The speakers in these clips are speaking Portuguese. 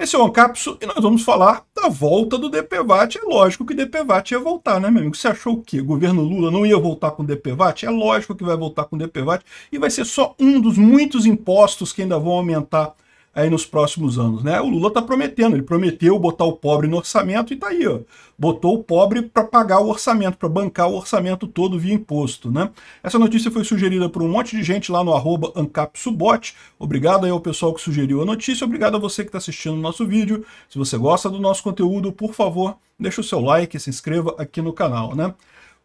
Esse é o Ancapso e nós vamos falar da volta do DPVAT. É lógico que o DPVAT ia voltar, né, meu amigo? Você achou o quê? O governo Lula não ia voltar com o DPVAT? É lógico que vai voltar com o DPVAT e vai ser só um dos muitos impostos que ainda vão aumentar aí nos próximos anos, né? O Lula está prometendo, ele prometeu botar o pobre no orçamento e tá aí, ó, botou o pobre para pagar o orçamento, para bancar o orçamento todo via imposto, né? Essa notícia foi sugerida por um monte de gente lá no arroba ancapsubot. Obrigado aí ao pessoal que sugeriu a notícia, obrigado a você que está assistindo o nosso vídeo. Se você gosta do nosso conteúdo, por favor, deixa o seu like, e se inscreva aqui no canal, né?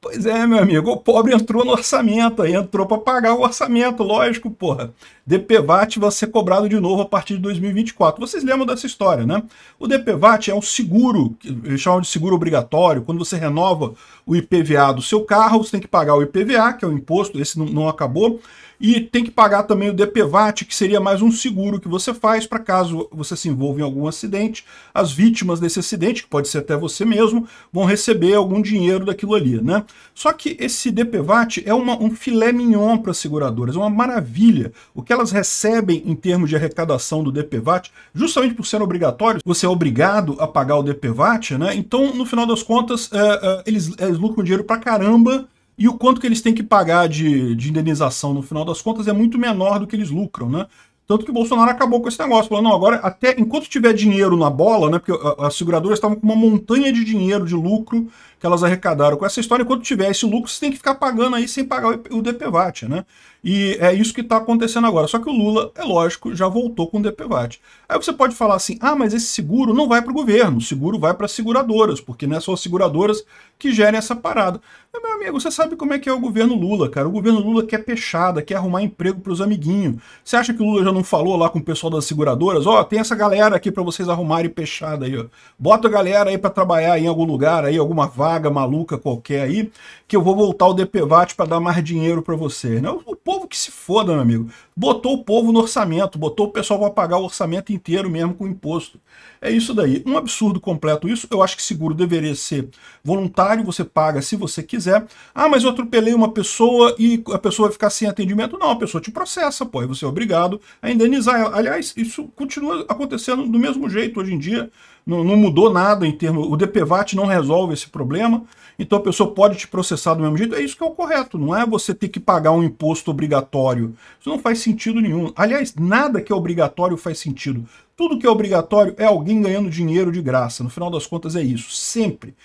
Pois é, meu amigo, o pobre entrou no orçamento, aí entrou para pagar o orçamento, lógico, porra. DPVAT vai ser cobrado de novo a partir de 2024. Vocês lembram dessa história, né? O DPVAT é um seguro, eles chamam de seguro obrigatório. Quando você renova o IPVA do seu carro, você tem que pagar o IPVA, que é o imposto, esse não, não acabou, e tem que pagar também o DPVAT, que seria mais um seguro que você faz para caso você se envolva em algum acidente, as vítimas desse acidente, que pode ser até você mesmo, vão receber algum dinheiro daquilo ali, né? Só que esse DPVAT é uma, um filé mignon para as seguradoras, é uma maravilha. O que elas recebem em termos de arrecadação do DPVAT, justamente por ser obrigatório, você é obrigado a pagar o DPVAT, né? Então, no final das contas, é, é, eles, eles lucram dinheiro para caramba e o quanto que eles têm que pagar de, de indenização no final das contas é muito menor do que eles lucram, né? Tanto que o Bolsonaro acabou com esse negócio, falando, não, agora, até enquanto tiver dinheiro na bola, né? Porque ah, as seguradoras estavam com uma montanha de dinheiro, de lucro, que elas arrecadaram com essa história, enquanto tiver esse lucro, você tem que ficar pagando aí sem pagar o DPVAT, né? E é isso que está acontecendo agora. Só que o Lula, é lógico, já voltou com o DPVAT. Aí você pode falar assim, ah, mas esse seguro não vai para o governo, o seguro vai para as seguradoras, porque não é são as seguradoras que gerem essa parada. Mas, meu amigo, você sabe como é que é o governo Lula, cara. O governo Lula quer peixada, quer arrumar emprego para os amiguinhos. Você acha que o Lula já não falou lá com o pessoal das seguradoras? Ó, oh, tem essa galera aqui para vocês arrumarem fechada aí, ó. Bota a galera aí para trabalhar em algum lugar aí, alguma vaga maluca qualquer aí, que eu vou voltar o DPVAT para dar mais dinheiro para você. Não, né? povo que se foda, meu amigo. Botou o povo no orçamento, botou o pessoal para pagar o orçamento inteiro mesmo com imposto. É isso daí. Um absurdo completo isso. Eu acho que seguro deveria ser voluntário, você paga se você quiser. Ah, mas eu atropelei uma pessoa e a pessoa vai ficar sem atendimento. Não, a pessoa te processa, pô, e você é obrigado a indenizar. Aliás, isso continua acontecendo do mesmo jeito hoje em dia não, não mudou nada em termos. O DPVAT não resolve esse problema, então a pessoa pode te processar do mesmo jeito. É isso que é o correto, não é você ter que pagar um imposto obrigatório. Isso não faz sentido nenhum. Aliás, nada que é obrigatório faz sentido. Tudo que é obrigatório é alguém ganhando dinheiro de graça. No final das contas é isso. Sempre.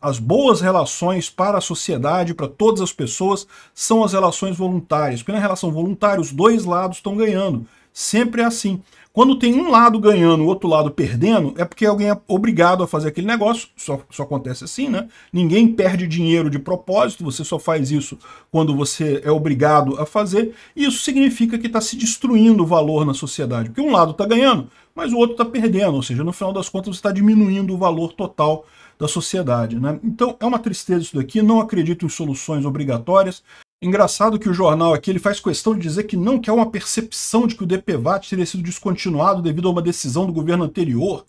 As boas relações para a sociedade, para todas as pessoas, são as relações voluntárias. Porque na relação voluntária, os dois lados estão ganhando. Sempre é assim. Quando tem um lado ganhando, o outro lado perdendo, é porque alguém é obrigado a fazer aquele negócio, só, só acontece assim, né? Ninguém perde dinheiro de propósito, você só faz isso quando você é obrigado a fazer, e isso significa que está se destruindo o valor na sociedade, porque um lado está ganhando, mas o outro está perdendo, ou seja, no final das contas você está diminuindo o valor total da sociedade. Né? Então é uma tristeza isso daqui, não acredito em soluções obrigatórias. Engraçado que o jornal aqui ele faz questão de dizer que não quer uma percepção de que o DPVAT teria sido descontinuado devido a uma decisão do governo anterior.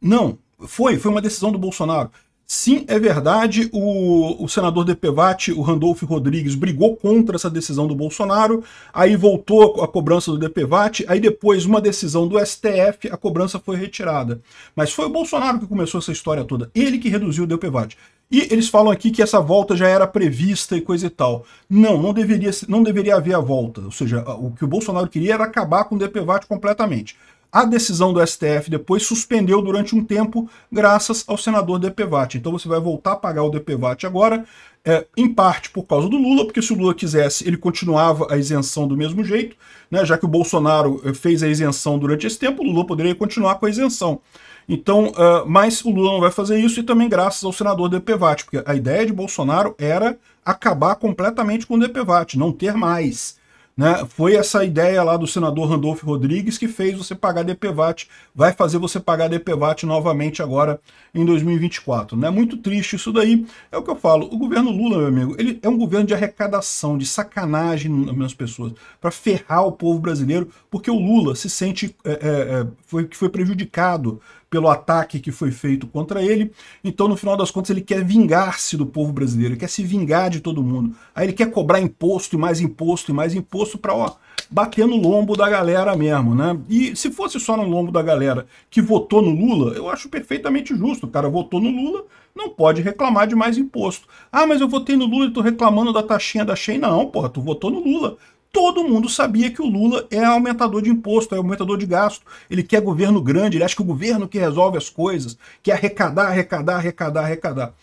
Não, foi, foi uma decisão do Bolsonaro. Sim, é verdade, o, o senador DPVAT, o Randolfo Rodrigues, brigou contra essa decisão do Bolsonaro, aí voltou a cobrança do DPVAT, aí depois uma decisão do STF, a cobrança foi retirada. Mas foi o Bolsonaro que começou essa história toda, ele que reduziu o DPVAT. E eles falam aqui que essa volta já era prevista e coisa e tal. Não, não deveria, não deveria haver a volta. Ou seja, o que o Bolsonaro queria era acabar com o DPVAT completamente. A decisão do STF depois suspendeu durante um tempo, graças ao senador DPVAT. Então você vai voltar a pagar o DPVAT agora, é, em parte por causa do Lula, porque se o Lula quisesse, ele continuava a isenção do mesmo jeito, né, já que o Bolsonaro é, fez a isenção durante esse tempo, o Lula poderia continuar com a isenção. Então, uh, mas o Lula não vai fazer isso e também graças ao senador DPVAT, porque a ideia de Bolsonaro era acabar completamente com o DPVAT, não ter mais. Né? Foi essa ideia lá do senador Randolfo Rodrigues que fez você pagar DPVAT, vai fazer você pagar DPVAT novamente agora em 2024. Né? Muito triste isso daí. É o que eu falo, o governo Lula, meu amigo, ele é um governo de arrecadação, de sacanagem nas pessoas, para ferrar o povo brasileiro, porque o Lula se sente, é, é, é foi, foi prejudicado pelo ataque que foi feito contra ele. Então, no final das contas, ele quer vingar-se do povo brasileiro, ele quer se vingar de todo mundo. Aí ele quer cobrar imposto e mais imposto e mais imposto para, ó, bater no lombo da galera mesmo, né? E se fosse só no lombo da galera que votou no Lula, eu acho perfeitamente justo. O cara votou no Lula, não pode reclamar de mais imposto. Ah, mas eu votei no Lula e tô reclamando da taxinha da Shein. Não, porra, tu votou no Lula todo mundo sabia que o Lula é aumentador de imposto, é aumentador de gasto. Ele quer governo grande, ele acha que o governo que resolve as coisas, quer é arrecadar, arrecadar, arrecadar, arrecadar.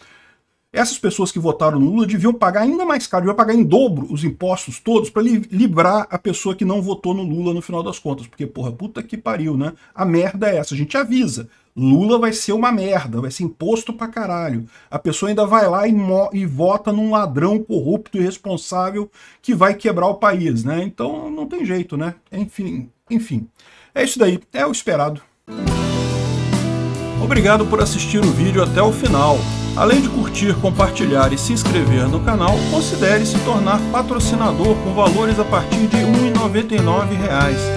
Essas pessoas que votaram no Lula deviam pagar ainda mais caro, deviam pagar em dobro os impostos todos para livrar a pessoa que não votou no Lula no final das contas. Porque, porra, puta que pariu, né? A merda é essa, a gente avisa. Lula vai ser uma merda, vai ser imposto pra caralho. A pessoa ainda vai lá e, e vota num ladrão corrupto e responsável que vai quebrar o país, né? Então não tem jeito, né? Enfim, enfim. É isso daí, é o esperado. Obrigado por assistir o vídeo até o final. Além de curtir, compartilhar e se inscrever no canal, considere se tornar patrocinador com valores a partir de R$ 1,99